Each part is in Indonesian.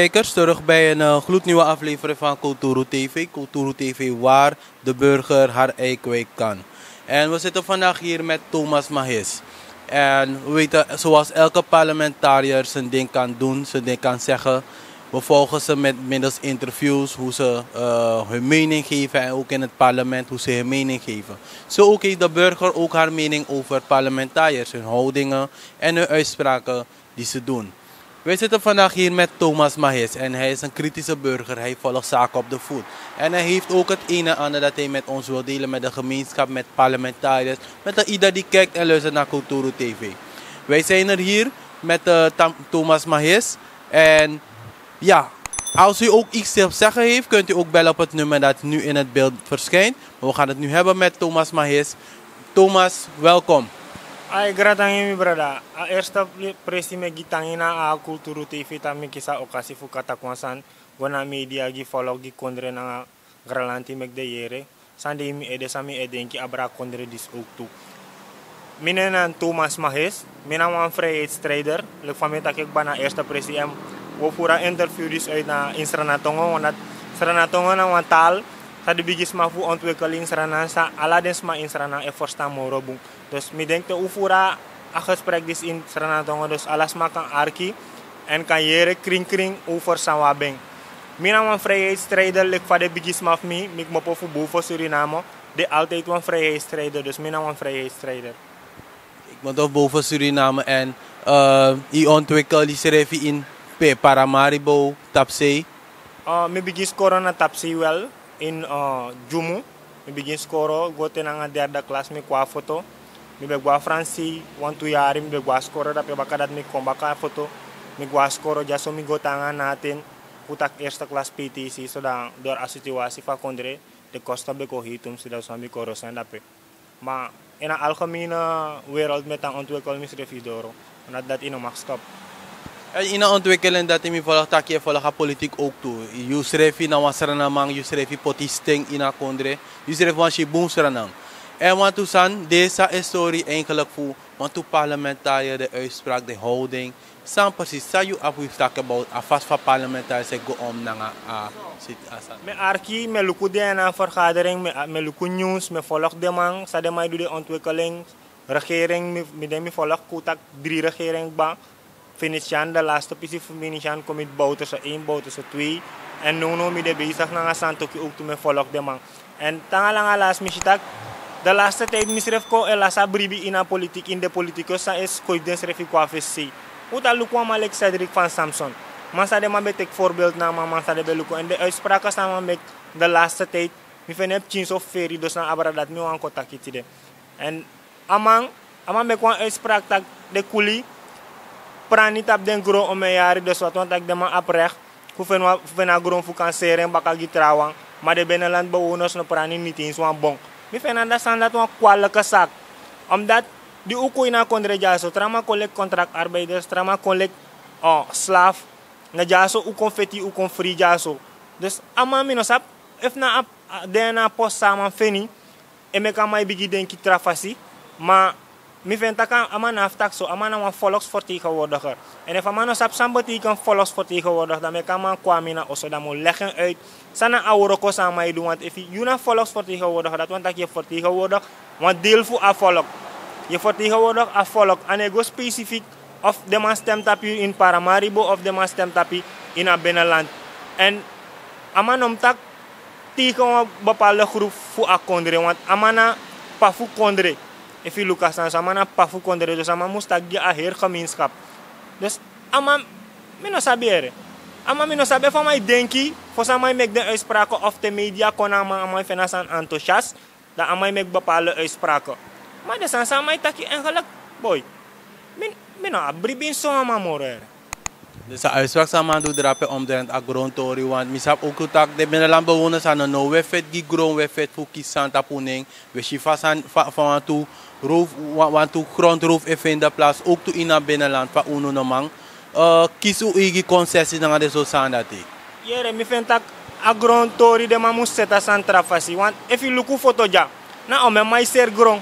kijkers, terug bij een eh, gloednieuwe aflevering van Culturo TV. Culturo TV waar de burger haar ei kwijt kan. En we zitten vandaag hier met Thomas Mahis. En we weten, zoals elke parlementariër zijn ding kan doen, zijn ding kan zeggen. We volgen ze met middels interviews, hoe ze eh, hun mening geven en ook in het parlement hoe ze hun mening geven. Zo ook heeft de burger ook haar mening over parlementariërs, hun houdingen en hun uitspraken die ze doen. Wij zitten vandaag hier met Thomas Mahis en hij is een kritische burger. Hij volgt zaken op de voet. En hij heeft ook het ene en ander dat hij met ons wil delen, met de gemeenschap, met parlementariërs, met ieder die kijkt en luistert naar Culturo TV. Wij zijn er hier met eh, Thomas Mahis. En ja, als u ook iets te zeggen heeft, kunt u ook bellen op het nummer dat nu in het beeld verschijnt. Maar we gaan het nu hebben met Thomas Mahis. Thomas, welkom. Ai gratang ini brada, a esta presi me gitangina a kulturu TV tami kisa okasi fukata kuasan gona media gi follow gi kondre na gralanti mek de yere sande mi ede sami abra kondre dis uktu. Mine nan Thomas Mahes, mina wan freights trader, lek famita kek bana esta presi em wo fura interview dis uit na in Sranatongo wanat tongo na wan tal sa de bigis mafu ontwekeling sa aladens ma insrana efforts ta Dus mideng te ufura oefura a gesprek in Sranantongo. Dus alles makan arki en kan jere kring kring over Sanwabeng. Mina wan vrijheidstrijder, trader, van de bigis maf mi, mik mopo fu bufo Suriname. De altijd wan vrijheidstrijder, dus mina wan vrijheidstrijder. Ik moet of boven Suriname en uh, eh, i ontwikkel die schrijf in P Paramaribo, Tapsei. Uh, eh, mi bigis corona tapsi wel in uh, Jumu. Mi bigis koro, go tenanga derde klas mi kwa foto. mi be gua Fransi wan tu yari mi be gua skoro dapi baka dat mi kom baka foto mi gua skoro jaso mi go tangan natin kutak eerste klas PTC sedang door dor situasi fa kondre de kosta be ko hitum sida so mi korosan dapi ma ina algemene wereld met een ontwikkelingsreview door omdat dat in mag stop en in een ontwikkeling dat in volg takje volg politiek ook toe yusrefi na wasranamang yusrefi potisting in a kondre yusrefi wan shi boom sranang En want u san deze historie eigenlijk voor, want u parlementariër de uitspraak, de houding, san precies sa you apu talk about a vast van parlementariër se go om nanga a sit asan. Me arki, me luku de na vergadering, me, me luku nieuws, me volg de man, sa de mai doe de ontwikkeling, regering, me, me de me volg kutak drie regering ba, Finishan de laatste pisie van Venetiaan, kom ik één, 1, Bouterse twee. En nu nu mi de bezig naar Santoki ook toe me volg de man. En tangalang alas misje tak, De laatste tijd misref kon elasa eh, bribi ina politiek in de politicus sa es koibden srefi kwa vesi. Uta lukwa malek Cedric van Samson. Masa de mabe tek voorbeeld na ma masa de beluko en de uitspraken eh, samen met de laatste tijd mi fen heb chins of feri dus na abara dat mi wan kontakti tide. En amang amang mek wan uitspraak eh, tak de kuli prani tap den gro ome yari dus wat tak de ma aprek ku fen wa fen gro fu seren baka gitrawan ma de beneland bewoners no prani niet eens wan bong mi understand dat we een kwalijke sak Omdat die ukui na kondre jaso, trama collect contract arbeiders, trama collect oh, slaaf, na jaso ukon feti kon free jaso. Dus ama mi no sap, if na DNA post saman feni, e kan mai bigi denki trafasi, ma mi venta kan amana aftak so amana wan volksvertegenwoordiger. En if amana sap sambati kan volksvertegenwoordiger, dan kan man kwami na osso, dan moet leggen uit. Sana auroko sa mai doen, want if you na volksvertegenwoordiger, dat want dat je vertegenwoordig, want deel voor a volk. Je vertegenwoordigt a volk, en ego specifiek of de man stemt in Paramaribo of de man stemt in a binnenland. En amana omtak tegen een bepaalde groep voor a kondre, want amana pa voor kondre if you look at Samana, Pafu Conderejo Sama Mustag de Aher Gemeenschap. Dus, ama, meno no sabere. Ama me no fo mai mij denki, voor Samai mek de uitspraken of de media kon ama amai fenasan aan enthousiast, dat amai mek bepaalde uitspraken. Maar des san Samai taki eigenlijk, boy, min, meno no abribin so ama morer Dus de uitspraak samen doet om de agrontori, want misap ook dat de binnenlandbewoners aan de no wefet, die groen wefet, voor kies Santa Puning, we schifasan van toe roof, want to grondroof in plaats ook to in het binnenland van uno Namang. Eh, kies u igi concessie dan de zo sandati. Jere, mi vind tak a grond tori de mamu seta santra fasi. Want if you look foto ja, na ome mai ser grond.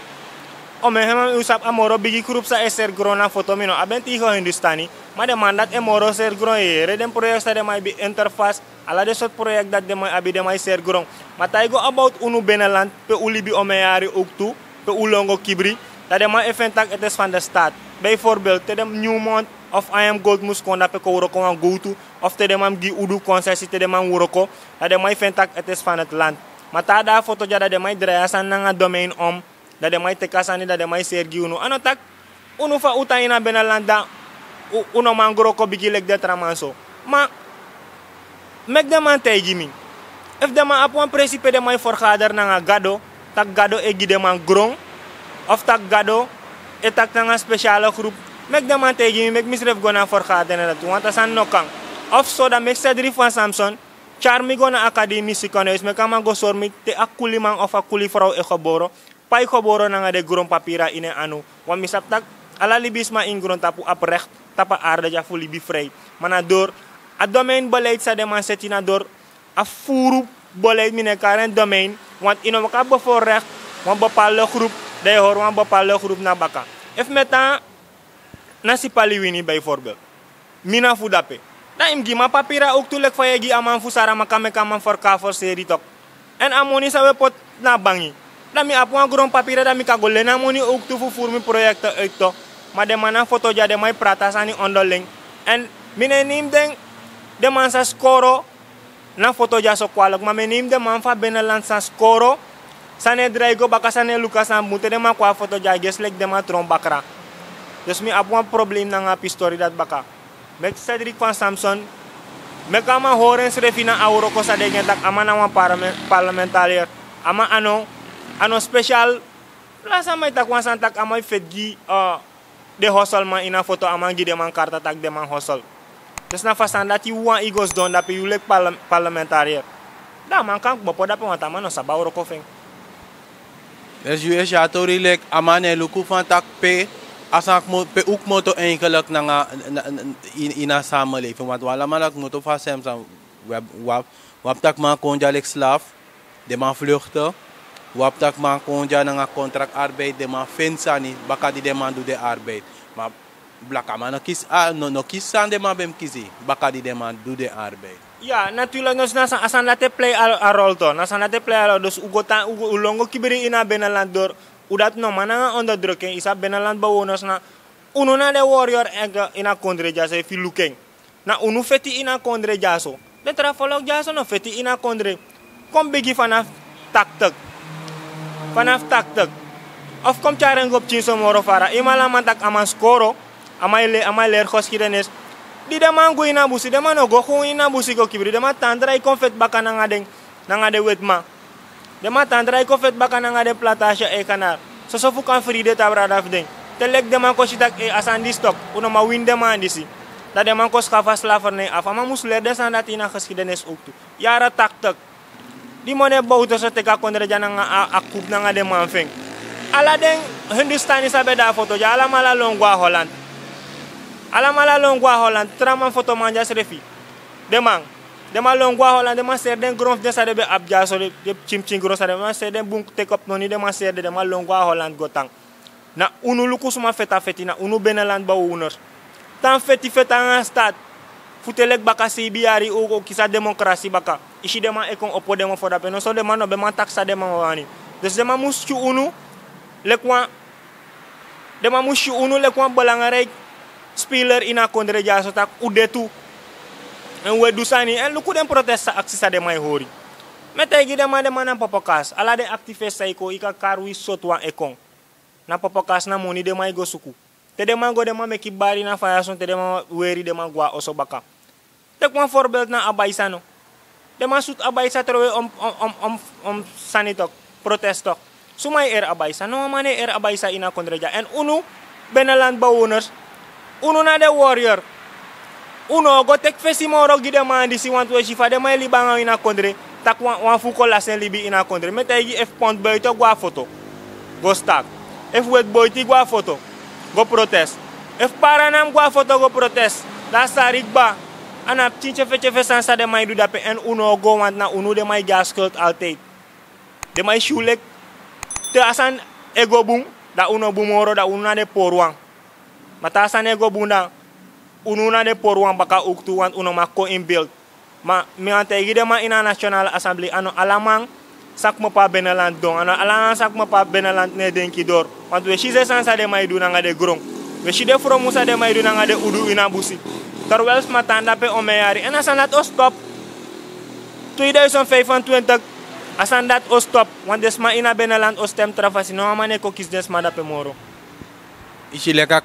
Ome hema usap amoro bigi krup sa eser grond na foto mino. Aben ti ho hindustani, ma de mandat emoro ser grond yere. Den project sa de mai bi interface. Ala de sort project dat de mai abi de mai ser grond. Ma taigo about unu beneland pe ulibi ome yari uktu. te ulongo kibri dat de man tak etes van de staat bijvoorbeeld te dem Newmont of I am gold mus kon pe ko ko an of te dem am gi udu concessie te dem am woroko dat de ma tak etes van de land mata ta da foto jada dat de man draaien san nanga domain om dat de te kasani dat de man sergi uno anotak uno fa utaina bena benalanda uno mangro ko bigilek de tramanso ma mek de man tay gimi if de man apon presipe de man nanga gado tak gado e de man grong of tak gado e tak nang een speciale groep mek da man tegi mek misref gona forgaten dat want asan nokang of so da mek sedri van Samson charmi gona akademi sikoneus mek ama go sor mek te akuli man of akuli frau e khoboro pai khoboro nanga de grong papira ine anu wan misap tak ala libis ma ingron tapu aprecht tapa arda ja fuli bifrei mana adomain a domein beleid sa de man setina a furu beleid mine karen domain want ino makabo pa le bepaalde day hor mo hoort pa le groep na baka ef meta nasi paliwini bijvoorbeeld mina dape na im ma papira ook tulek fayagi aman fusara makame kaman for for seri tok en amoni we pot na bangi dami apu ang gurong papira dami kagole na moni ook tu fufurmi ma de mademana foto jade may pratasani ondoling and minenim deng demansa skoro na foto ja so kwalok ma menim de man fa bena lan san skoro sane draigo baka sane Lucas na mute de ma kwa foto ja geslek de ma tron bakra jos mi apuan problem na nga pistori dat baka mek cedric van samson mek ama horens refina auro sa de tak ama na wan parlamentarier, ama ano ano special plasa mai tak wan santak ama fedgi uh, ah, de hosol ma ina foto ama gi de man karta tak de man hosol Just na fastan dat you want igos don dat you lek parlementariër. Da man kan bo poda pon taman no sabaw ro kofing. Les yu esha to rilek amane luku ku tak pe asak mo pe uk mo to enkelak na nga ina sameleving mat wala malak mo to fasem sam web wap wap tak man kon jalek slav de man vluchten. Wap tak man konja na nga kontrak arbeid de man fensani bakadi de man de arbeid. Blakka. ah, no, no kis aan de man bem de man doet de arbeid. Ja, natuurlijk na san la te play al a rol to. la te play al ugotan ulongo kibiri ina benaland door. Udat no mananga onderdrukking isa benaland bewoners na uno na de warrior ega ina kondre jaso e Na uno feti ina kondre jaso. De trafolog jaso no feti ina kondre. Kom bigi vanaf taktek. Vanaf taktek. Of kom chareng gop chin somoro fara. Imala mantak skoro. ama le ama ler khos kirenes di dama ngu ina busi dama no go khun ina busi go kibri dama tantra i konfet baka na ngadeng na ngade wetma dama tantra i konfet baka na ngade platasha e kanar so so fu kan fride deng telek dama ko sitak e asan di stok uno ma win Di andisi ta dama ko skafa slaver ne afa ma musler de san uktu yara taktak di mone bauta so teka kondre jana nga akub na ngade manfeng ala deng hindustani sabe da foto jala mala longwa holland ala mala longwa holland traman foto manja srefi demang dema longwa holland dema ser den grand de ab abja so de chim chim gros de ma ser den bun take up noni dema ser de dema longwa holland gotang na unu luku suma feta feti na unu benaland ba owner, tan feti feta nga stat futelek baka si biari ko kisa demokrasi baka ishi dema ekon opo dema foda peno so dema no man taksa dema wani des dema muscu unu lekwa dema muscu unu lekwa balanga Spiller ina kondre jaso tak ude tu en wedu sani en eh, luku den protesta aksi sa de mai hori mete gi de mai de mana popokas ala de aktive iko ika karwi sotwa ekong na popokas na moni de mai go suku te de mai go de mai meki bari na son te de mai weri de mai gwa oso baka te kwa forbel na abaisano de mai sut abaisa terwe om om om om, om sanitok protestok sumai er abaisa no mane er abaisa ina kondreja en unu benalan bawoners ununade warrior uno go tek fesi moro gide mandi si wantu e shifa de mai e libanga ina kondre tak wan, wan fuko sen libi ina kondre meta e gi f pont boyto gwa foto go stack. f wet boyti gwa foto go protest f paranam gwa foto go protest sa rigba ana fe feche fesan sa de mai e du dape en uno go wan na uno de mai gas kult altate de mai shulek te asan ego bung da uno bumoro da uno na de porwang Matasane go bunda. Ununa de por baka uktu wan uno mako in beeld. Ma mi ante gide ma ina national assembly ano alamang sak mo pa beneland dong. Ano alamang sak mo pa beneland ne denkidor. dor. Want we shize sa de mai duna nga de grong. We shide fro musa de mai duna nga de udu ina busi. Terwijl matanda pe omeyari. En asan dat o stop. 2025 asan dat o stop. Want desma ina beneland o stem trafasi. No amane kokis desma da pe moro. Ichileka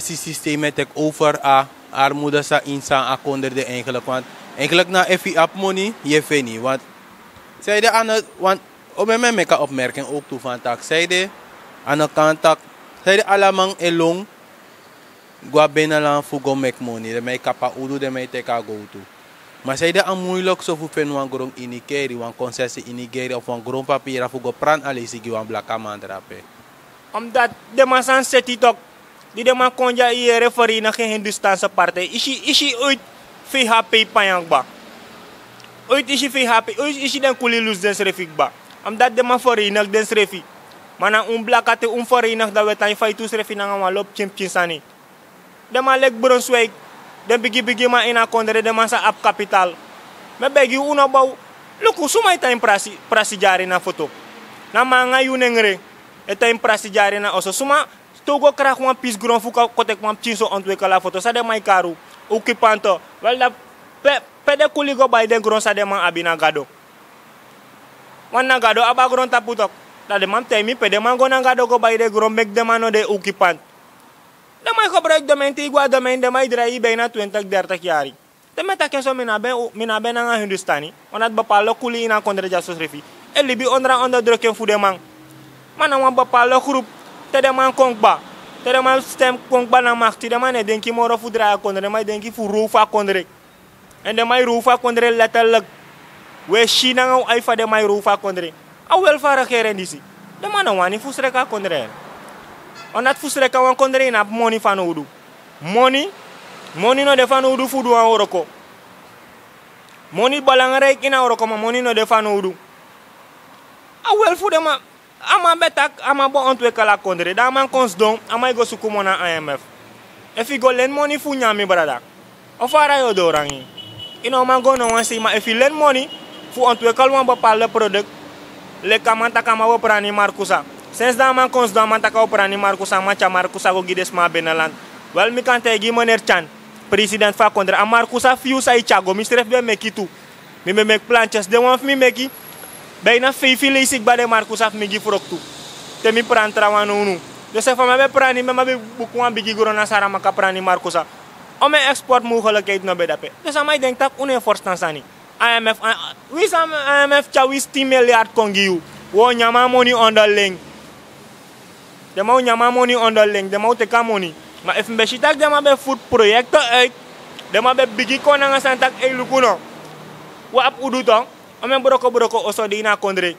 systeem het ik over a armoede sa insa akonderde eigenlijk. Want eigenlijk na effi apmoni, je vindt niet. Want zijde aan het, want op mijn meka opmerking ook toe van tak. de aan de kant tak, zijde alamang elong, gua benalan fugo mek money. De mij kapa udu, de mij teka go to. Maar zijde aan moeilijk zo fu van grond in Ikeri, van concessie in of van grond papier, fugo pran alisi gwan blaka mandrape. Omdat de ma san seti tok. Di de ma konja i referi na sa parte ishi ishi isi uit VHP payang ba. Uit isi VHP, uit isi den kulilus den srefi ba. Omdat de fori nak den srefi. Mana un blakate un nak da wetan fai tu srefi na ngam lop chim sani De man lek Brunswijk. de bigi-bigi ma ina kondre de ma sa ap kapital. Me begi una bau. Luku sumai tan prasi, prasi jari na foto. Na manga yunengre eta imprasi jari na oso suma go kra kuma pis gron fuka kote pis chinso antwe kala foto sa de mai karu ukipanto walda pe pede go bay de gron sa de man abina gado na gado aba gron taputok da de mam temi pede man na gado go bay de gron mek de mano de ukipant da mai ko break de menti igwa de men de mai drai bena 20 30 yari te meta minabe minabe na hindustani onat bapalo kuli ina kondre jasus refi elibi onra onda fu fude mang mana wan groupe te de man te de man stem konkba na marti de man e denki moro fu dra kondre e denki fu rufa kondre en de mai e rufa kondre letterlijk we shina ngau ai fa de mai e rufa kondre a welfare keren disi de man wani fu sreka kondre onat fu sreka wan kondre na money fa no udu money money no de fa no udu fu moni oroko money monino oroko ma money no de fa no a wel fu de ma ama betak ama bo ontweke la kondre da man kons don ama go suku mona IMF if you go lend money fu nyami brada ofara yo do rangi ino man go no wan ma if lend money fu ontweke wan le product le kamanta kama wo prani markusa sinds da man kons don manta ka wo prani markusa macha markusa go gides ma beneland wel mi kan gi mener chan president fa kondre a markusa fiu sai chago mi stref be mekitu mi me mek planches de wan fi mi meki fi lay sik bade Markusaf af migi furoktu. Temi peran terawan Yo sa fama be perani mema be bukuan bigi guru nasara maka perani sa o Ome export be dape bedape. sa may denk tak une force tansani. IMF wi sam IMF chawis 10 miljard kongiu. Wo nyama money onderling. De mau nyama money onderling, de mau te money. Ma even shitak de ma be food projecten uit. De ma be bigi konanga santak e lukuno. Wa ap udu tong omen broko broko oso dina kondre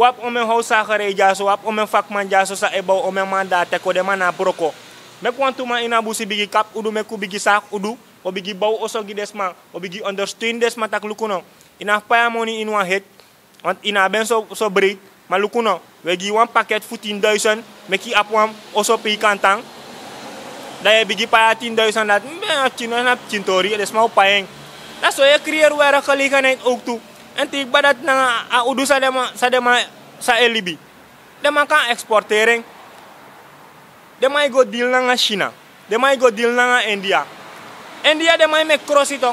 wap omen sa kare jaso wap omen fakman jaso sa ebo omen manda ko de mana broko me ma ina busi bigi kap udu me ku bigi sak udu o bigi bau oso gi desma o bigi understand desma tak lukuno ina paya moni in het on ina ben so so bri ma lukuno we gi wan paket futin doison me ki apwam oso pi kantang daya bigi paya tin dat me atino na chintori desma o payeng That's why I create where I anti badat na a udu sa dema sa sa elibi dema ka exportering dema go deal na china dema go deal na india india dema me cross ito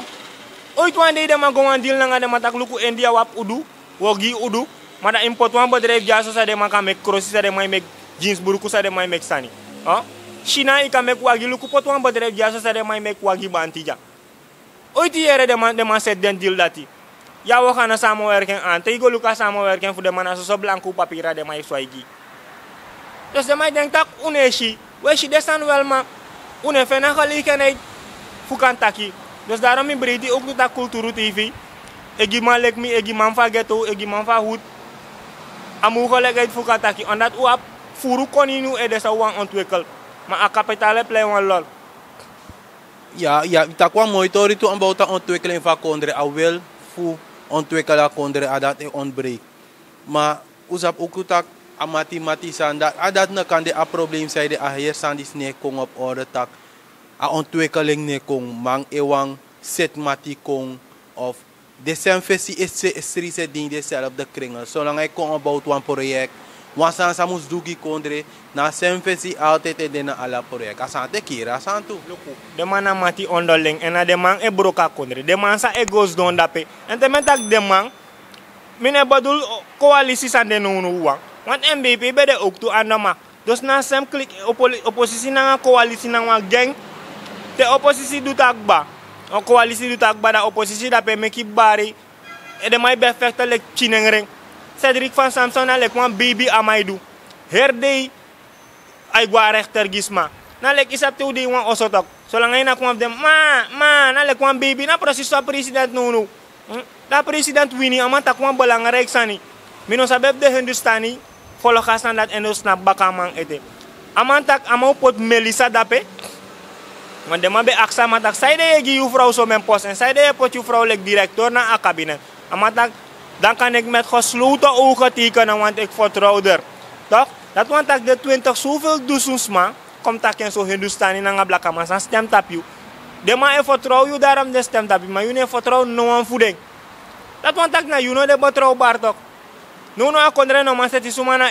oi tuan dei dema go nga deal na dema tak luku india wap udu wogi udu mana import wan drive jaso dema ka me cross sa dema me jeans buruku sa dema me sani ha oh? China ika me kuagi luku potuan drive jaso sadema me kuagi bantija Oi era dema dema set den deal dati. Ya ಯಾವೋಖಾನ ಸಾಮವೇರ್ಕೆ ಅಂತ ಈಗ ಲುಕಾ ಸಾಮವೇರ್ಕೆ ಫುಡೆ ಮನ blanku papira de mai swaigi. ಸ್ವೈಗಿ Terus mai main tak uneshi, weshi desan welma, une fena kali kenai fukan taki. Terus darom mi beridi uktu tak kulturu TV, egi malek mi egi manfa geto, egi manfa hut. Amu kole gait fukan taki, ondat uap furu koninu edesa uang ontwekel, ma akapetale play one lol. Ya, ya, takwa monitor itu ambauta ontwekel vakondre awel fu ontwikkelen konden dat het ontbreekt. Maar ons heb ook contact amati mati sandat adat kan de a probleem zijn de a hier sandis ne kong op orde tak a ontwikkeling ne kong mang ewang set mati kong of de zijn versie is ding dezelfde kringel. Zolang ik kon opbouwt een project wasan samus dugi kondre na semfesi altete dena ala Aan asante kira santu luku de mana mati onderling ena de man e broka kondre de man sa e don dape ente mentak de man mine badul koalisi san de nunu wa want mbp bede ook tu andama dus na sem klik oposisi na koalisi na gang. De te oposisi du ba. o koalisi du takba da oposisi dape meki bari e de mai befekta lek chinengreng Cedric van Samson nalek lek wan baby amaidou. Herdei ay gwa rechter gisma. Na lek isap tu di wan osotok. Solangai na kwam dem ma ma na lek wan baby na proses sa president nunu. Hmm? Da president Winnie aman tak wan balang reksani, Mino sabeb de Hindustani follow kasan dat endos na bakamang ete. Aman tak amau pot Melissa dape. Want de be aksa matak saide ye gi ufrau so men pos en saide ye pot ufrau lek direktor na a kabinet. Aman tak dan kan ik met gesloten ogen tekenen, want ik vertrouw er. Toch? Dat want ik de twintig zoveel doezens ma, kom tak in zo'n Hindustani na een blakke man, stem tapiu, dema De man e vertrouw je daarom de stem tap you, maar you vertrouw no een voeding. Dat want ik na you de betrouwbaar toch. Nu no akondre no man seti suma na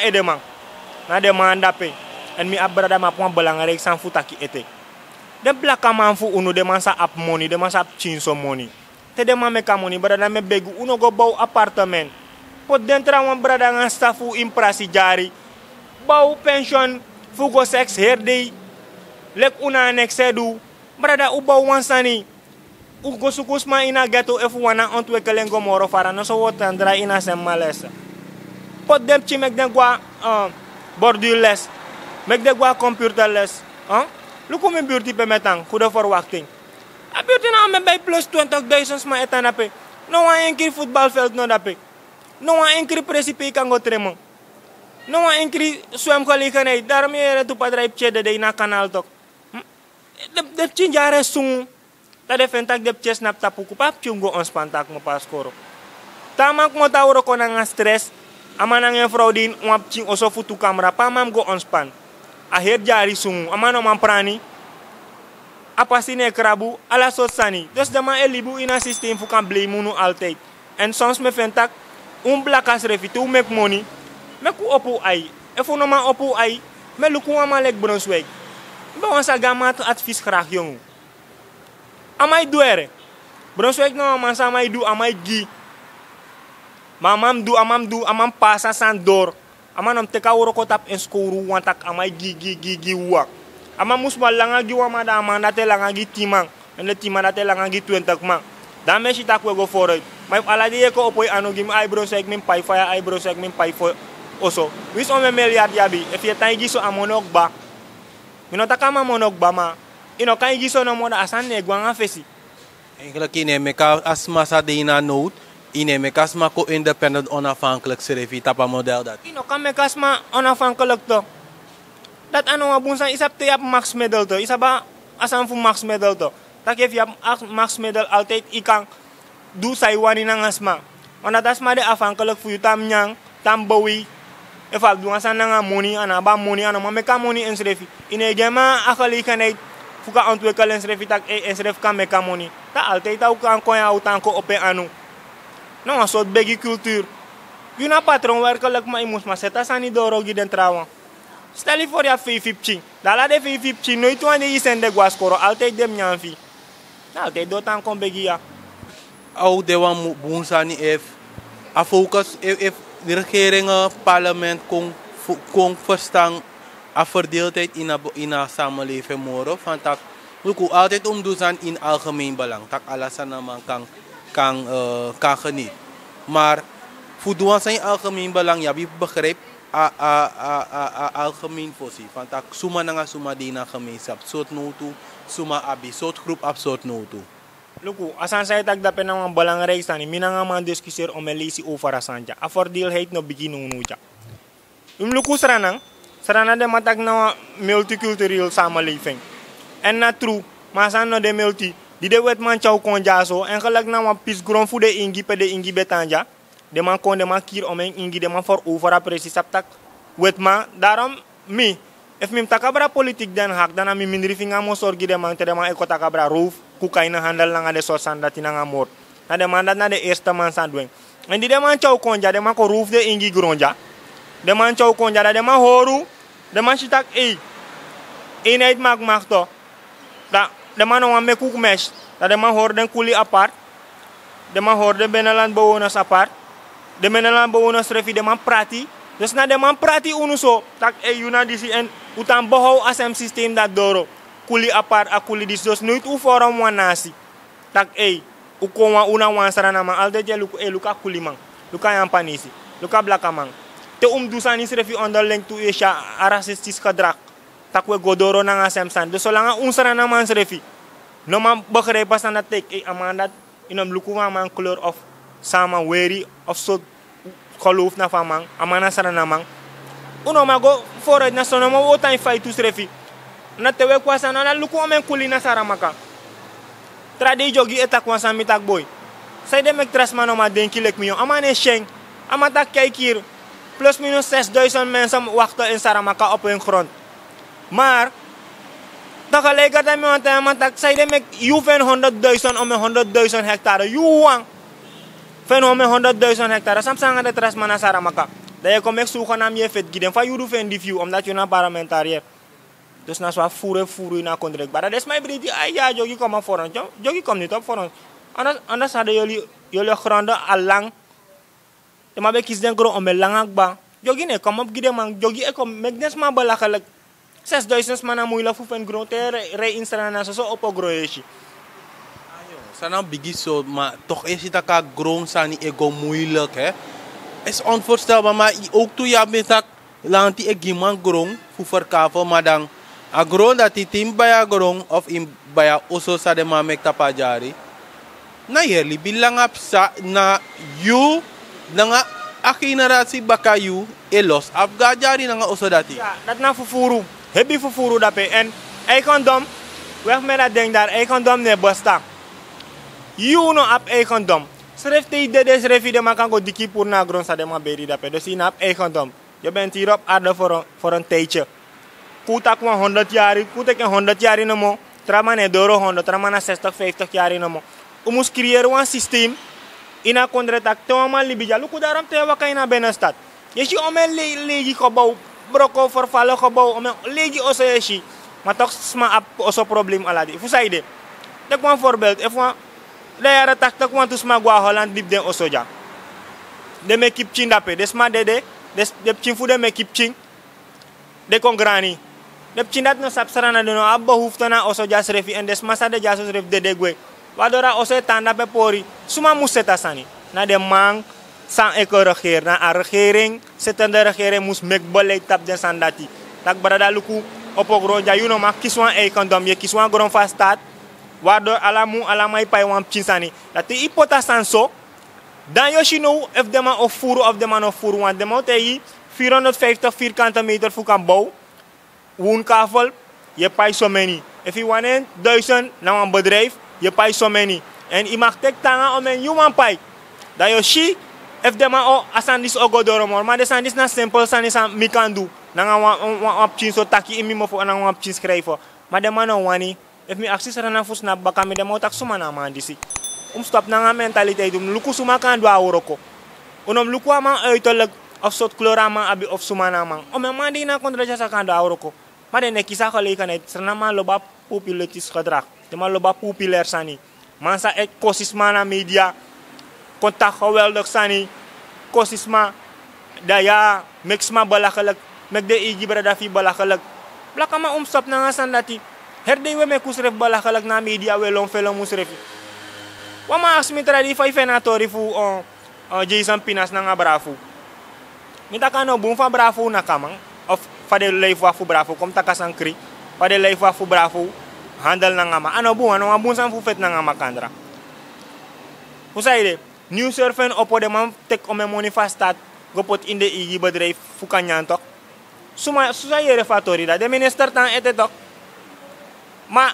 Na de dape. En mi abrada ma pon belangrijk san futaki ete. De blakka man fu unu de sa ap money, de man sa ap chinso money. tede mame kamuni brada me begu uno go bau apartemen pot dentra wan brada ngan stafu imprasi jari bau pension fugo sex herdi lek una nek sedu brada u bau wansani. sani u go sukus ma ina gato efu wana ontwekelen go moro farana so wotandra ina sem malesa pot dem ci mek den gwa uh, bordure les mek de gwa uh, computer les hein lu ko mi burti pemetang kuda for wakting Apa itu nama bay plus 20 dojsons ma eta nape. No wa football field no nape. No wa enkri precipi kan tremo. No wa enkri swem eh, dar mi era tu padraip chede de na kanal tok. De hmm. de chinjare sung. Ta de fentak de ches nap tapuku pap chungo ons pantak mo paskoro. Tamak mo tawro ko na stress. Amanang yang fraudin wap ching oso futu kamera pamam go on span. Akhir jari sung. Aman mamprani. prani. apasine krabu ala sot sani. Dus de man elibu in een systeem kan blijven nu altijd. En soms me vindt un een blakas refit, hoe make money, me ku opu ai. En voor normaal opu ai, me luku ama lek Brunswijk. Bij ons agama advies graag jongen. Amai duere. Brunswijk nou man sa amai du, amai gi. Mamam amam du, amam du, amam pasa san door. Amam nam teka worokotap en skouru wantak amai gi gi gi gi wak ama musma langa gi ma da ama nate langa gi timang ene tima nate langa gi twentak mang da me shi takwe go fore mai ala di ko opoi anu gi mi eyebrow sek min pai fire eyebrow sek min pai fo oso wis o me meliat yabi e fie tan gi so amonok ba mino takama monok ba ma ino kan gi so no mona asan ne gwanga fesi enkele me ka asma sa de ina note ine me kasma ko independent onafhankelijk serevi tapa model dat ino kan me kasma onafhankelijk toch dat ano nga bunsan isap te max medal to isaba asan fu max medal to takef yap max medal altate ikang du sai wani nang asma ona ma de afang kalak fu tam nyang tam bowi efal du asan nanga moni ana ba moni ana mame ka moni srefi ine gema akali kanai fuka antwe kalen srefi tak e ensref ka me ka moni ta altate ta ukan ya utan ko open anu non asot begi culture Yuna patron werkelijk ma imus seta sani dorogi den trawang Stel je voor dat je 15. Dan laat je 15, nooit 20 is in de guascoro. Altijd de mjanfi. Nou, dat dan kom begia. Ook de wan boensa niet heeft. A focus heeft de regeringen, parlement kon, kon verstaan. A verdeeldheid in ina in samenleving moren. Van dat we altijd omdoen zijn in algemeen belang. Dat alles aan man kan, kan, uh, eh, kan genieten. Maar voor zijn algemeen belang, ja, wie begrijpt a a a a a algemeen fosi fanta. tak suma nanga suma dina gemeenskap soort notu suma abi soort groep ab soort notu Luku, asan saya tak dapat nama tani. staan. Mina nga man melisi o fara sanja a for deal hate no begin unu ja. Um luku seranang, sarana de matak na sama living. En na true, masan no de multi, di de wet man chau konjaso en gelak na ma pis grand fu de ingi pe de ingi betanja dema kon dema kir omen ingi dema for u fora precis saptak wet ma darom mi ef mim takabra politik dan hak dan ami mindri finga mo sorgi dema te dema eko takabra roof ku kaina handal na ngade so sanda tinanga mor na dema nda na de ersta man sandueng endi dema chau konja dema ko roof de ingi gronja dema chau konja da dema horu dema shitak e inait mag magto da dema no me kuk mesh da dema hor den kuli apart dema hor den benalan bowonas apart de menelan bo demam srefi de man prati dus na de man prati unuso tak e yuna disi en utan boho asem sistem da doro kuli apart a kuli dis dus nuit u forum wanasi tak e u konwa una wan sarana man alde je luku e luka kuli man luka yang panisi luka blaka man te um dusani srefi onder leng tu e sha arasistis kadrak tak we godoro na asem san dus solanga un na man srefi no man begrepas pasana tek e amandat inom luku mang man color of sama weri of zo geloof na van man amana sana na man uno mago foro na sono mo o tan fai refi na te kwa na luku o men kuli na sara jogi eta mitak boy saide de mek tras mano ma denki lek mio amane sheng amata kijkir plus minus 6000 mensen wachten in Saramaka op hun grond. Maar tegelijkertijd met want dat zei de 100.000 om 100.000 hectare. Juwang, fenome hundred son hectare sam sanga de tras mana maka daye kom ek suuxa nam ye fet giden fa yudu fen di fiu am dat yuna parlementaire dos na swa fure furu na kondrek bara des may bridi ay ya jogi koma foron jogi kom ni top foron ana sa ada yoli yoli grande alang tema mabe kis den gro omel lang akba jogi ne kom op giden mang jogi e kom megnes ma balakalak ses doisnes mana muila fu fen gro te re, re instana na so opo gro Sana n'a ma so, maar toch is het ook groot zijn die ego moeilijk, hè? Is ma i ook ya ya bent dat lanti e giman grong fu verkavo madang a grong dat tim baya grong of im baya oso sa de ma mamek tapajari na yerli bilang sa na you na nga narasi baka you e los ga jari na nga oso dati ti dat na fufuru hebi fufuru dape en ei kondom weg me dat deng dar, ei kondom ne basta you no op eigendom. Schrijf die de schrijf de maar kan go dikkie voor na grond sa de ma beri da Dus in op eigendom. Je bent hier op aarde voor een, voor een tijdje. Kuta kwa 100 jaar, kuta kwa 100 jaar in mo. Trama doro 100, trama na 60, 50 jaar in mo. U moest creëren een systeem. In een contract, tewaman libija. Luku daarom te wakai in binnenstad. Je ziet om een legi gebouw, broko vervallen gebouw, om een legi osso je ziet. sma op oso probleem aladi. Fusai Dek Dat forbeld, voorbeeld. Even leyara tak tak wantu ma gwa Holland lip den osoja de me kip chin dape des ma dede des de chin fu de me kip chin de kongrani de chin dat no sap sarana de no abba huftana osoja srefi en des sa de jasos ref dede gwe wadora osoja e tanda pe pori suma museta sani na de mang san eko e regeer na a regering sittende mus mus mek beleid tap de sandati tak berada luku opo roja yuno ma kiswan e kondom ye kiswan gron fastat waardoor alamu alamai pai wan pinsani i pota sanso dan yoshino of de of voeren of de of voeren want de 450 vierkante meter voor kan bouwen woonkavel je pai zo many if je wanen 1000 na een bedrijf je pai zo many en i mag tek tanga om een human pai dan yoshi if de man o asandis ogodoromor maar de sandis na simpel sandis aan mikandu na wan wan wan taki imi mo fo nanga wan pin schrijven maar de man wani Ef mi aksi sarana na baka mi da motak suma na mandi si Um stop na nga mentalite dum luku suma kan dua uroko. Unom luku ama ay eh, tolag of sot klorama abi of suma na mang. O me di na kontra jasa kan dua uroko. Made ne kisah kali kan et sarana ma loba kadra, kadrak. Tema loba pupiler sani. Masa ekosisma na media kontak dok sani. Kosisma daya mixma balakalag. Megde igi beradafi balakalag. Blakama um na nga san herɗe weme kusref bala kalak na midi e a long felon musrefi wama as mi tradi fai fenatori fu on uh, o uh, jason pinas nanga brafu mita kano bum fa brafu nakamang of lay lei fu brafu kom takasan kri lay lei fu brafu handal nanga ma ano bu ano bu san fu fet ma kandra usaide new surfen opo de mam tek ome moni fastat gopot inde igi badrei kanyantok suma yere fatori da de minister tan etetok Ma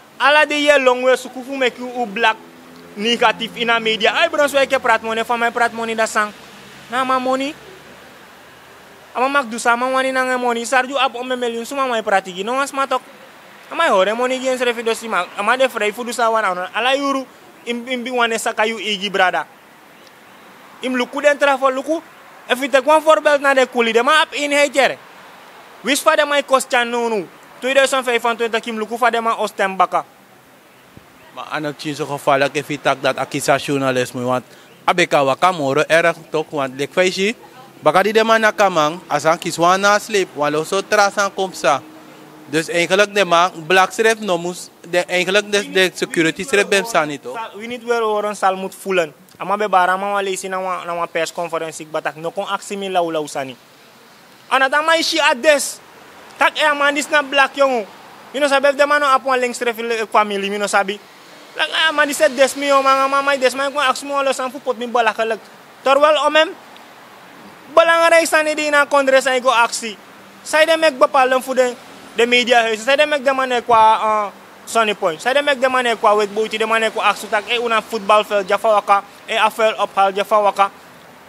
de ye long we suku fu meki u black negatif ina media. Ai bron so ke prat moni fa mai e prat moni da sang. Na ma moni Ama mak du sama wani na money sarju ab o memelion suma mai e prati gi no as matok. Ama e hore money gi en sere fidosi ma. Ama de frei fu du sawan anon. Ala yuru im bi wane sakayu igi brada. Im luku den trafo luku. kwan for bel na de kuli de ma ap in hejere. Wis fada mai kos chan nunu. 2025 kim luku fadema os tembaka. Maar anak in zo geval ik dat akisa journalisme want abeka wakamoro erg toch want ik weet baka di dema nakamang asan kiswana sleep walo so trasan komsa. Dus eigenlijk de man black schrijft nomus de eigenlijk de, de security schrijft bem sani toch. We niet weer horen zal moet voelen. Ama be barama wale isi na wa na wa press conference batak no kon aksimi mi laulau sani. Anata shi ades. tak e eh, amandis na black yongu mino sabe de mano apon leng strefil eh, family mino sabi lak e eh, amandis e des mi yo manga mama des ko aks mo lo sang fu pot mi bala kalak torwal o mem nga rai sani di na kondres ay go aksi sai de mek bapalan fu de media house sai de mek de mane kwa Sunny Point. Sai de mek de mane wet wek bouti de mane aksu tak e una football fell jafawaka waka e afel ophal jafa waka.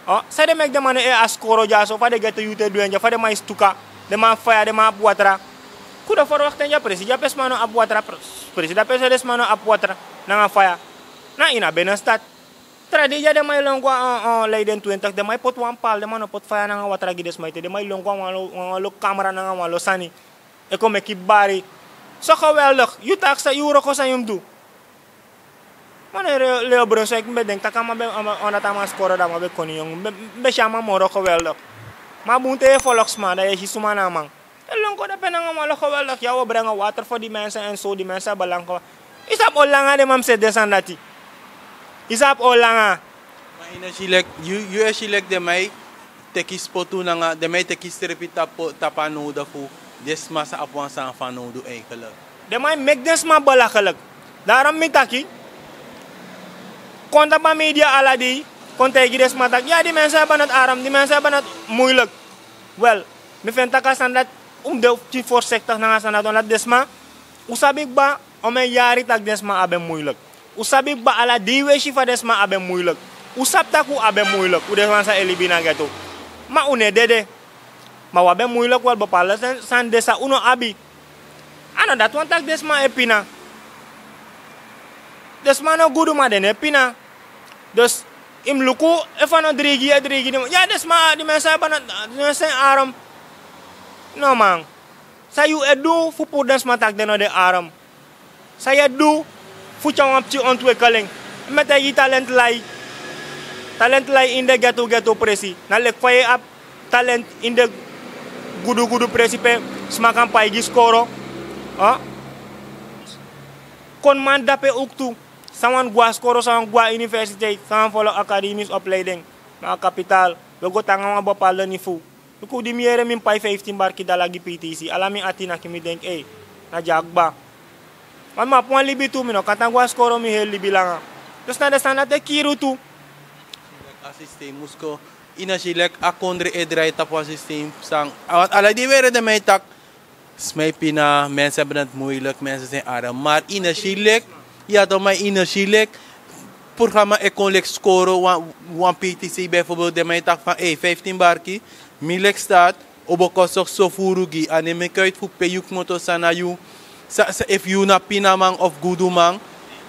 Oh, saya demek demane e askoro jaso fa de yute duen jafa de mais de ma faya de ma kuda for waktu ja presida pes mano abuatra presida pes des mano abuatra na faya na ina benestat tradi ja de ilong kwa on eh, on eh, leiden tuentak de mai pot wan pal de mano pot faya na watra gides mai te de mai longwa wan kamera na wan lo sani e kibari so geweldig you yu euro kosa yum du Mana Leo Brunswick, ik ben deng takama be aan het scoren ben, ik kon ma bunte e folox ma da e hisuma na mang elong ko da penang ma lo ko wala ki ya awo branga water for the mensa and so the mensa balang ko isap olanga de mam se desandati isap olanga ma ina silek you you e silek de mai teki spotu na nga de mai teki terapi tapo tapano da fu des ma sa apuan sa fanu do e kala de mai mek des ma bala kala daram mitaki konta ba media aladi contagious matak ya die mensen banat aram di die banat hebben het moeilijk. Wel, dat standaard om de tien don naar dess ma desma, usabik ba o yari yari tak desma abe u Usabik ba ala diwe shifa desma abe moeilijk. Usap taku abe moeilijk, udah sa elibina gitu. Ma une dede, ma wabe wal ba pala san desa uno abi. Ana datuan tak desma epina. Desma no gudu ma dene pina. Dus imluku efano drigi adrigi ya ni ya des ma di mesa bana mesa aram no mang sayu edu fupu das tak deno de aram saya du fu chawam ci on tuwe kaleng meta yi talent lay talent lay inde gato gato presi na lek up talent inde gudu gudu presi pe smakan pay gis koro ah kon man dape uktu sangwan gua skoro sangwan gua université sawan folo akademis opleiding ma capital logo tanga wa bopal ni fu luku di miere min pai 15 bar ki dalagi PTC alami atina kimi denk e eh, na jagba man ma point libi tu mino kata gua skoro mi hel libi langa dus na te kiru tu asiste musko ina silek akondre edrai tapwa asiste sang ala di were de metak smepina mensa benat het mensa mensen ara mar ina silek ja dan mijn energie lek programma ik kon lek scoren wan, wan PTC bijvoorbeeld de mij tak van hey, 15 barki mi lek staat obokosok so furugi ane me kuit fu peyuk moto sanayu sa, sa if you na pinamang of gudumang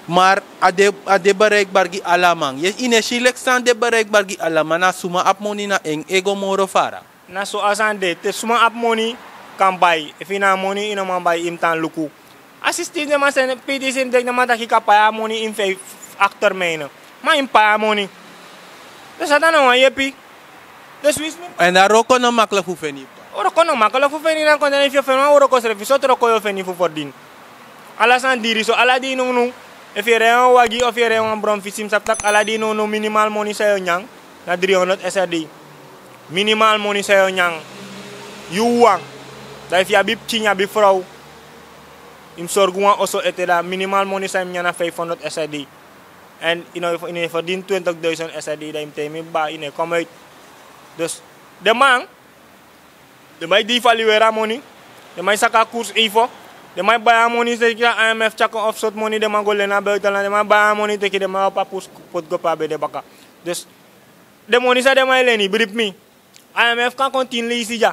maar ade ade bereikbaar alamang yes ine silek san de bereikbaar gi alamana suma ap moni na eng ego moro fara na so asande te suma ap moni kan bai ifina moni ino man bai imtan luku naman sa pedi sim naman na mata ki kapaya moni in actor may ma in pa moni dus ada no aye pi dus wis me en da roko no makla fu feni makla fu na kono fio feno ora ko sa fiso tro ko yo feni fu fordin Alas na diri so ala di nung nung you're a wagi ofere on brom fisim saptak ala di nung nung minimal moni sayo nyang na 300 SRD minimal moni sayo nyang yuwang Dahil fia ya bip cinya bip im sorguwan also la minimal money sa im nyana 500 SID. En ine ino verdien 20.000 SID da im temi ba ine kom uit. Dus de man de mai devaluera money, de mai saka course info, de mai ba money te kia IMF chaka offshore money de man golena buitenland, de mai money te kia de mai opa pus pot gopa be de baka. Dus de money sa de mai leni brief me. IMF kan continue ici ja.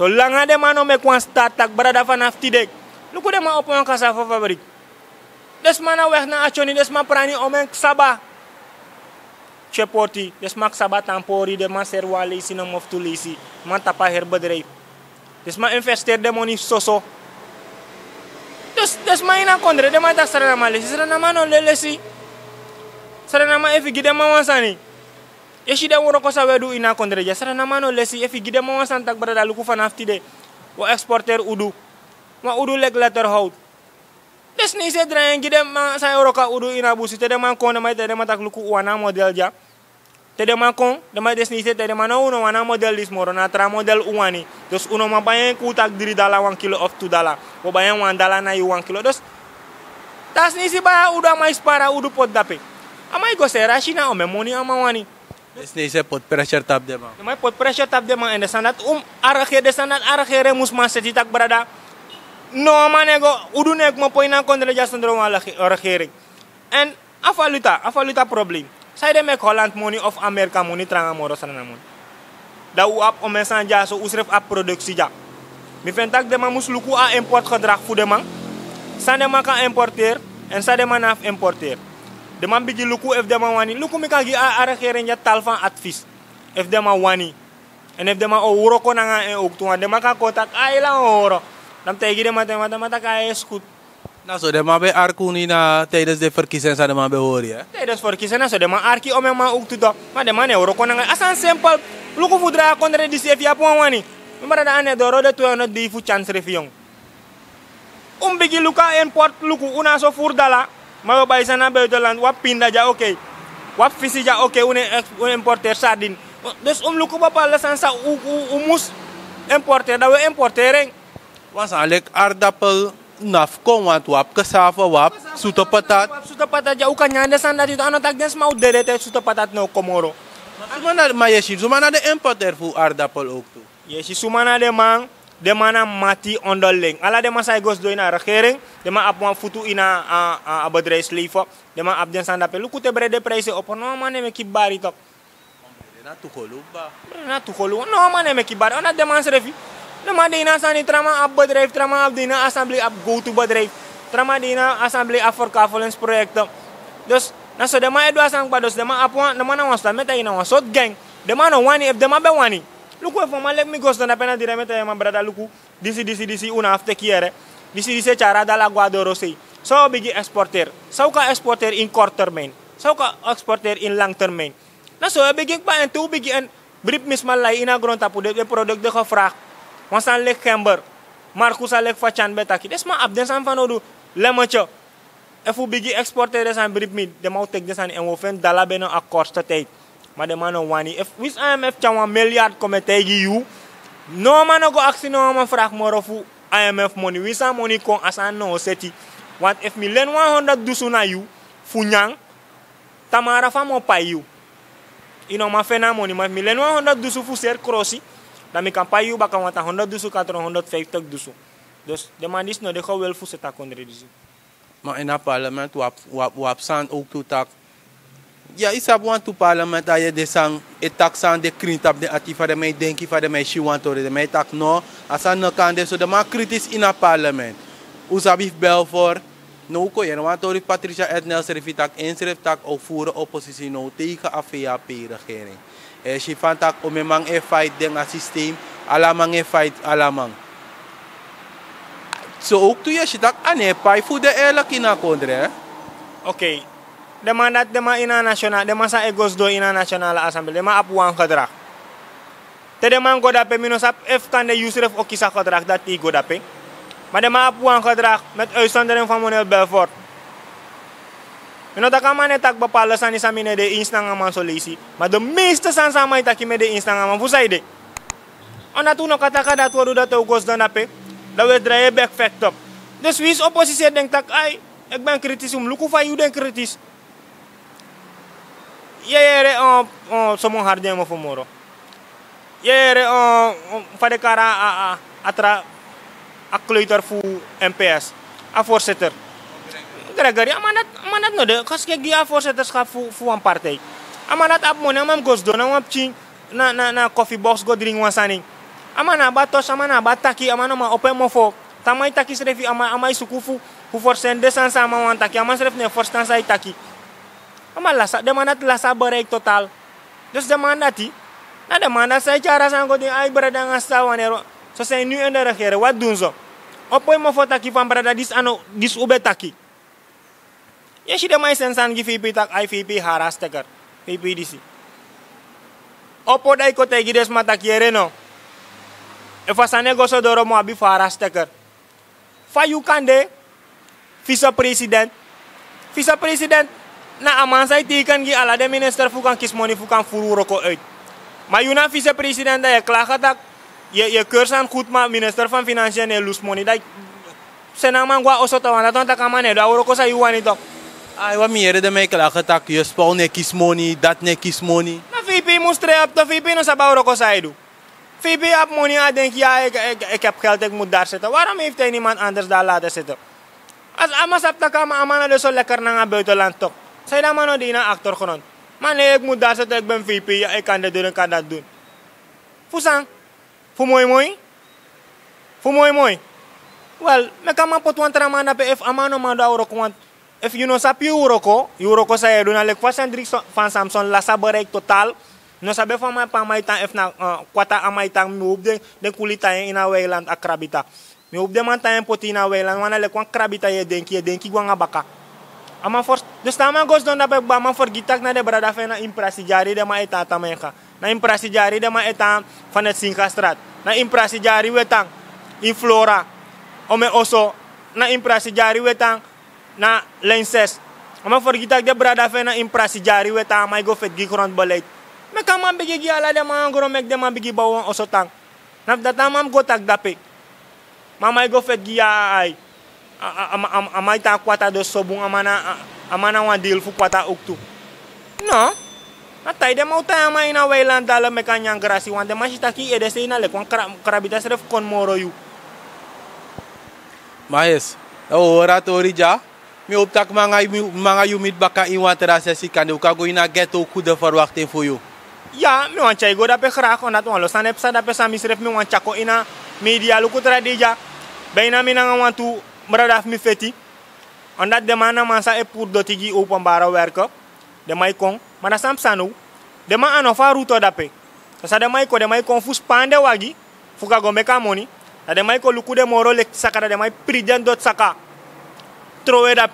Zolang langa de mano me kwan start tak berada vanaf lu kuda ma opo yang kasa fa fabrik des mana weh na ini des ma prani omeng saba cepoti des ma saba tampori de ma serwali si na moftu lisi ma tapa her bedrei des ma investir de soso des des ma ina kondre de ma tak sarana ma lesi sarana ma non lelesi sarana ma efi gide ma wansani yeshi de woro kosa wedu ina kondre ja sarana ma non efi gide ma tak berada luku fanafti de wo exporter udu ma udu lek letter tor haut des ni se dren gi dem ma sa euro ka udu ina busi te dem ma kon de ma te dem ma tak luku wana model ja te dem ma kon de ma des ni se te de no uno wana model dis moro na tra model uani dos uno ma bayen ku tak diri dala wan kilo of tu dala wo bayen wan dala na yu wan kilo dos tas ni si ba udu ma ispara udu pot dape ama go se rashina o memoni ama wani Es ni se pot pressure tap de ma. pot pressure tap um, de en de um arah ke de sandat arah ke remus mas tak berada no manego udune mo poina kontra ja sandro mala regering and afaluta afaluta problem sai de mek holland money of america money tranga moro sana mon da u ap o mesan ja so usref ap produksi ja mi fentak de mamus luku a import gedrag fu de man sa de man ka importer and sa de man af importer de man bigi luku ef de man wani luku mi kagi a regering ja talfan atfis ef de man wani and ef de man o wuro konanga e ook de man ka kontak ay la oro tegi de mata mata mata ka eskut. Na so de mabe na tijdens de mabe hori ya. behoren, ja? na so de ma Arki om ma uktu to. Ma de mane euro kon asan sempal. Luku mudra kontra di sefi apu wani. Maar de ane doro de tuyo di fu sri fiong. Um bigi luka import luku una so furdala. Maar isa sana be buitenland, wa pinda ja oke. Wa fisi ja oke une importer sardin. Dus um luku bapa lesan sa umus importer, dawe we Wasalek naf nafko wat wap kesafa wap sutopatat sutopatat ja ukanya anda sanda itu ano tagnes mau derete sutopatat no komoro sumana ma yeshi sumana de empat fu arda pel oktu. yeshi sumana de mang de mana mati ondoling ala de masai do doina regering de ma apuan futu ina a a abadre slifo de ma abden sanda uku te brede prese opo no mane me kibari tok na tu koluba na tu koluba no mane me kibari ona de man Namadena sani trama ab drive trama ab dina assembly ab go to bedrijf, trama dina assembly ab for kafolens project nasoda na so dema edu asang pa dos dema apwa dema na wasta meta ina wasot gang. Dema no wani eb dema be wani. Luku e foma lek me go na pena dire meta ya ma mabrada luku. Disi disi disi una afte kiere. Disi disi cara dala guadoro So bigi exporter. So ka exporter in short main So ka exporter in long term Na so bigi pa en tu bigi en Brief mismalai ina gronta e de produk de gevraagd wasan lek kember alek lek fachan betaki desma abden san fanodu e fu bigi exporter desan brip mi de mau tek desan en wo fen dala beno akor to ma de mano wani if e wis IMF miliard milliard come gi yu no mano go aksi no ma frak morofu IMF moni wisa moni kon asan no seti wat if e mi len 100 dusuna you funyang tamara fa mo payu ino ma fena moni ma e mi len 100 dusu fu ser krosi Dan mi campaiu ba cam ata honda dusu katro dusu. Dus de man is no de wel voor tak onder dizu. in het parlement wap wap wap san ook toe tak. Ja, is ab want to parlement dat je de sang et tak san de krint op de atifa de mij denki van de mij she to de mij tak no. Asan no kan de so de ma kritisch in het parlement. Usabif bel voor nou kon je want Patricia Ednel servitak inschrift tak ook voeren oppositie nou tegen AVAP regering. Eh si fantak o memang e fight dengan sistem alamang e fight alamang so ook ya si tak ane pai fu de ela kina kondre eh? okay dema dat dema ina nasional dema sa egos do ina nasional assembly dema apuan kadra te dema godape minosap f kan de yusref okisa kadra dat ti godape maar dema apuan gedrag met de van meneer Belfort Minotakama Kamane tak bapala sani samine de insna so solisi. Ma de san sama me de insna ngaman fusai de. Ona tuno kataka dat waru dat ogos dan ape. Da we draye back fact up. De Swiss oposisi deng tak ai. Ik ben kritisch om um, luku kritis. den kritisch. Yere on oh, on oh, somo harden mo fomoro. Yere on oh, fade kara a a atra akloitor fu MPS. A forseter. Gara-gara amanat amanat noda, de kas ke gia for atas ka fu fu Amanat ap mona mam gos dona wap cing na na na coffee box go drink wasani. Amana batos na bataki amana ma open mo Tamai taki srefi ama amai sukufu fu force sende sama wan taki ama sref ne force tan sai taki. Ama lasa de manat lasa berek total. Jus de mandati. Na de mana sai cara sang go di ai berada asawan ero. So sai nu en de regere Opoi mo taki fam berada dis ano dis ubetaki taki. Ya sudah main sensan פיתק VIP tak IVP haras teker VIP פי Opo dai ko tegi des mata kiere no. E fasane goso doro mo abi faras teker. kande visa presiden, Visa presiden. na aman sai tikan gi alade minister fukan kismoni fukan furu roko uit. Maar na visa president ya klaga tak Ya ya kursan goed ma minister fan financiën en ya, lus money dai senang man gua oso tawan taton takamane ya, da oroko sai yuani tok. Ai, wat e e, e, meer de mim que lá je tá que kismoni, money, dat nekis money. Na VP mostrei op, de VP não sabe o que sai do. VP op money, ja, ik, ik, ik heb geld, ik moet daar zitten. Waarom heeft hij niemand anders daar laten zitten? Als Amas op de kamer, Amana dus zo lekker naar buitenland toch. Zij dan maar die naar achtergrond. Maar nee, ik moet daar zitten, ik ben VP, ja, ik kan dit doen, ik kan dat doen. Fusang, Fu mooi mooi. Fu mooi mooi. Wel, me kan mijn pot want er aan PF, Amano maar daar ook want if you know sapi uroko, oh, uroko saya do na lek fasan fan Samson la sa berek total. No sabe fa mai pa mai tan if na uh, kwata amai tan mi ubde kulita in a wayland akrabita. Mi ubde man tan poti in a wayland wana lek wan krabita ye denki ye denki gwanga baka. Ama for de ta ma don da bek ba ma for gitak na de brada fe na imprasi jari de ma eta ta meka. Na impresi jari de ma eta van het sinkastrat. Na impresi jari wetang in flora. Ome oso na impresi jari wetang na lenses ama forgita de brada fe na imprasi jari weta amai go fet gi kuran balait me kam am bigi ala de ma ngoro mek de ma bigi osotang naf data mam go tak dape mamai go fet gi ai ama ta kwata do sobung amana amana wadil deal fu kwata uktu no tai de mau tanya main na wailan dalam kan yang de wanda masih ki ede ina le kon karabitas sref kon moro yu. Maes, oh ora tori ja, mi hoop dat ik manga you met baka in to assess kan doen. Kan in naar for goede verwachting voor jou. ya mi want chai go da pe graag on dat wan losan sa da pe sa misref mi want chako ina media luku kutra deja. Bijna mi nanga want to bradaf mi feti. On dat de mana sa e pour dotigi openbare werken. De mai kong, mana sam sanu. De ma anofa ruto da pe. Sa de mai ko de mai kong fus pande wagi. Fuka me kamoni. Da mai ko luku de moro lek sakara de mai prident dot saka trowe da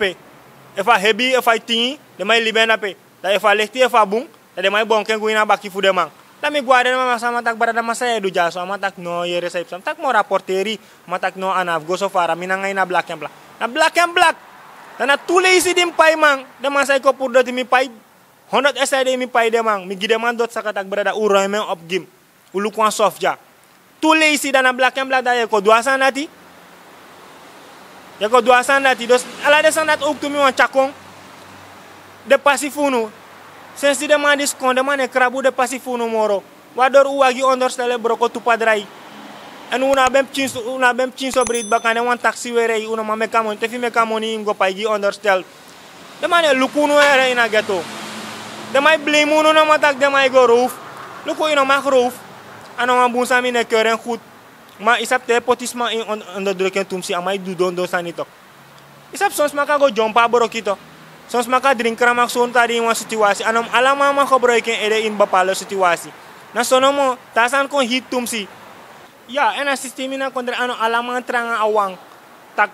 efah fa hebi efah fa tin de liben da pe fa lekti efah fa bung da de mai bonken guina baki fu de mang da mi guarda ma sama tak barada masa e du jaso ma tak no yere saip sam tak mo rapporteri ma tak no anaf go so fara mina ngai na black yang black na black yang black da na tule isi dim pai mang de masa ko pur do mi pai honot esa de mi pai de mang mi gide man dot saka tak barada urai men op gim ulu kwa ja tule isi dana black yang black da e ko duasa nati Je gaat doen aan dat. Dus alle dat ook chakong. De passifunu. Sinds die de man is kon, de man is de passifunu moro. Waardoor u agi onderstellen broko tupa drai. En una bem chinso una bem chinso breed en wan taxi were una ma mekamoni tefi me kamoni paigi onderstel. De man lukuno era in a ghetto. De mai blame uno na matak de mai go roof. Lukuno mag roof. En dan boensam in de en goed ma isap ma in onderdrukken tumsi amai du don don sanitok. Isap sons maka go jompa borok kito. Sons maka drink kramak son tadi in situasi Anom alama ma ko broiken in bapalo situasi. Na sonomo tasan kon hit tumsi. Ya ena sistemina kondre ano alama tranga awang tak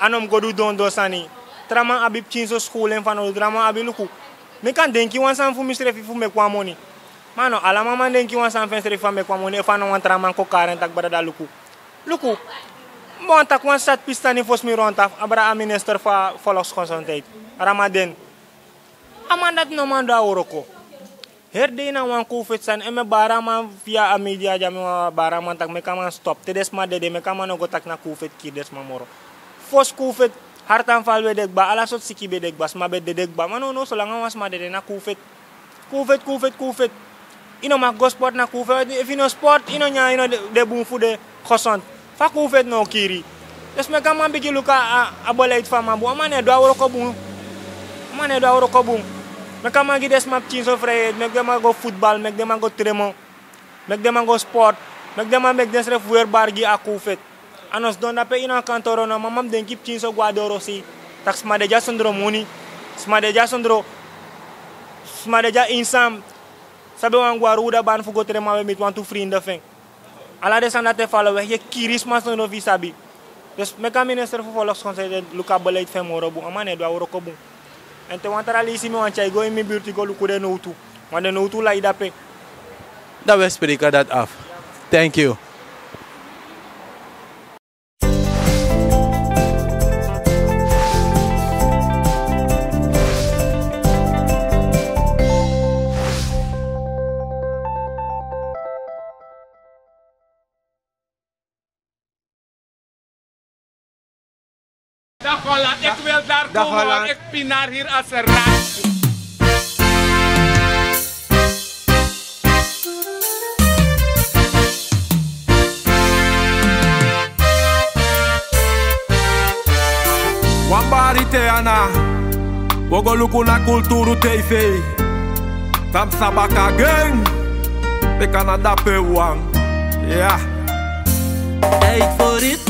anom godu don don sani. Trama abib chinso skulen fanodu trama abiluku. Mekan denki wansan fu misrefi fu mekwamoni. moni. mano ala mama den ki wan san fen sere fame kwa mone man ko karen tak da luku luku bon tak wan sat pista ni fos ronta abra a minister fa folox consultate ramaden Amanat no mando her herde na wan ku san eme bara man via a media jam bara man tak me stop des ma dede meka kaman go tak na ku ki des ma moro fos ku hartan fal bedek ba ala sot siki bedek bas ma bedek ba mano no solanga was ma dede na ku fit ku fit ku ino ma go sport na kufe if ino e sport ino nya ino de bon fou de croissant fa kufe no kiri des me kama ki luka abolait fama mabu amane do awro ko bung amane do awro ko bung me ma gi des map chin so fre me ma go football me ma go tremo me ma go sport me ma me des ref wer bargi akufet anos don pe ino kantoro no mamam den kip chin so guadoro si tak smadeja sundro muni smadeja sundro smadeja insam Sabe o Anguaruda, ban fugo tere mawe mit want vrienden veng. Alla de sanda te vallen kiris mas no nou sabi. Dus me kan minister voor de luka beleid van bu amane doa orokobu. En te wantara li alisi me want jij go in mijn go luku de noutu. Maar de nou la idape. da we dat af. Thank you. Daghållan, ik wil daar komen, ik ben naar hier als een raad. Wambari te ana, wogoluku na kulturu te fei. Tam sabaka gang, pe Canada pe wang. Yeah. Eight for it.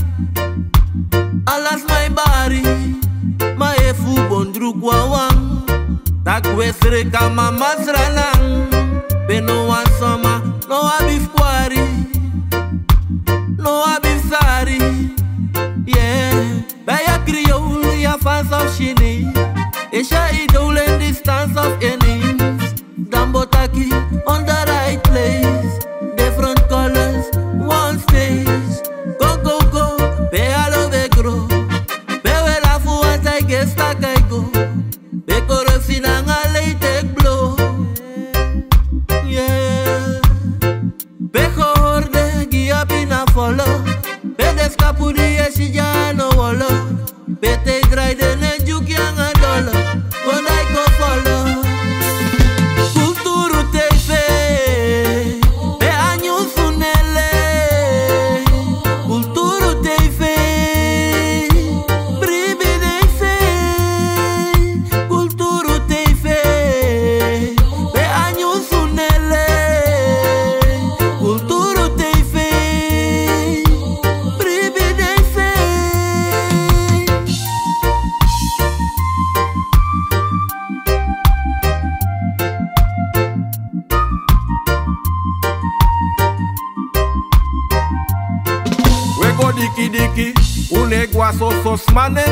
Tak wis rekaman masranang Benoan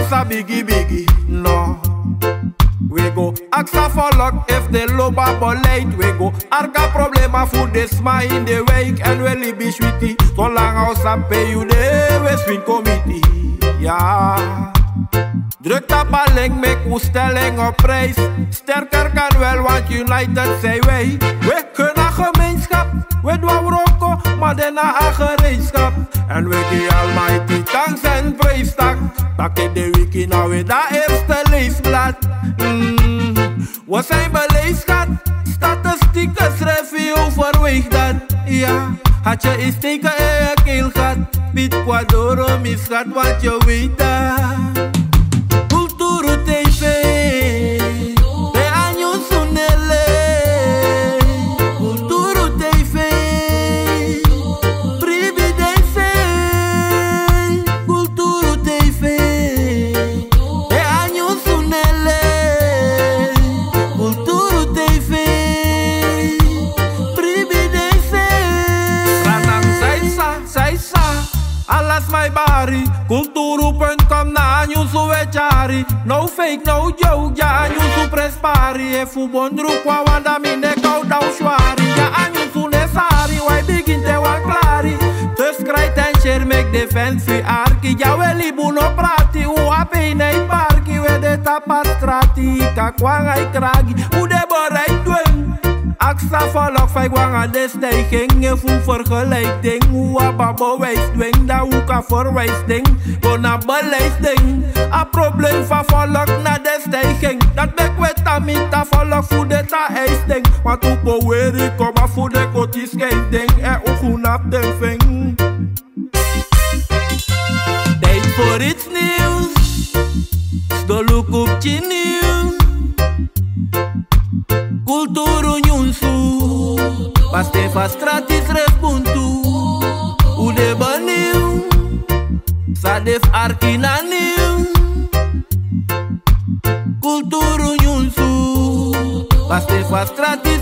use a biggie biggie, no. We go ask for luck if they low up or late. We go arga problem of food they smile in the wake and we live be sweetie. So long house I pay you the West committee, yeah. Druk dat make us telling op praise. Sterker kan wel, want United say way. We kunnen gemeenschap, we doen Marokko, maar daarna gereedschap. En we die almighty thanks en praise tak. Tak in de week mm-hmm. in alweer dat eerste leesblad. Mm. Wat zijn beleidsgat? Statistieken schrijf je overweeg dat. Ja, had je eens eh, steken in je keel gehad. Niet qua door misgaat, want je weet dat. fake nou joke ya. an yon sou pari E fou bon druk wa wanda mi ne kou daw shwari Ja, an yon sou ne te wan klari Tøs greit en kjer mek defens fi arki Ja, we libu no prati U api ne parki We de tapat strati Ka kwa ngai kragi U de Safalok fai guanga desdijing Je voel vergelijking Hoe abba bewijsdwing Dat hoe ka verwijsding Bona beleidsding A probleem van volk na desdijging Dat bek wet amita volk voede ta eisding Want hoe poweri koma voede koti scheiding En ook hoe nap den ving Tijd voor iets nieuws Stoluk op je nieuws Pas te fas gratis răspuntu Ude băniu Sa def arkinaniu Culturu nyunsu Pas te fas gratis